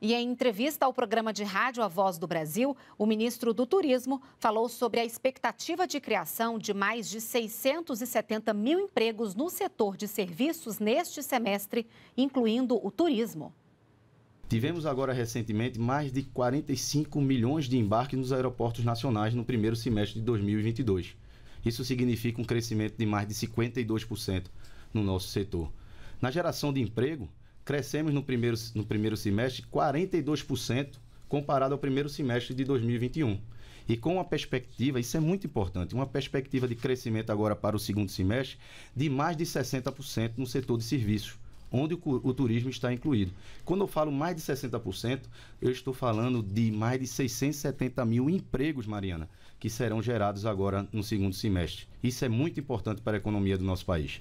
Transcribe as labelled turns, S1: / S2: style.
S1: E em entrevista ao programa de rádio A Voz do Brasil, o ministro do Turismo falou sobre a expectativa de criação de mais de 670 mil empregos no setor de serviços neste semestre, incluindo o turismo.
S2: Tivemos agora recentemente mais de 45 milhões de embarques nos aeroportos nacionais no primeiro semestre de 2022. Isso significa um crescimento de mais de 52% no nosso setor. Na geração de emprego, crescemos no primeiro, no primeiro semestre 42% comparado ao primeiro semestre de 2021. E com uma perspectiva, isso é muito importante, uma perspectiva de crescimento agora para o segundo semestre de mais de 60% no setor de serviços onde o, turismo está incluído. Quando eu falo mais de 60%, eu estou falando de mais de 670 mil empregos, Mariana, que serão gerados agora no segundo semestre. Isso é muito importante para a economia do nosso país.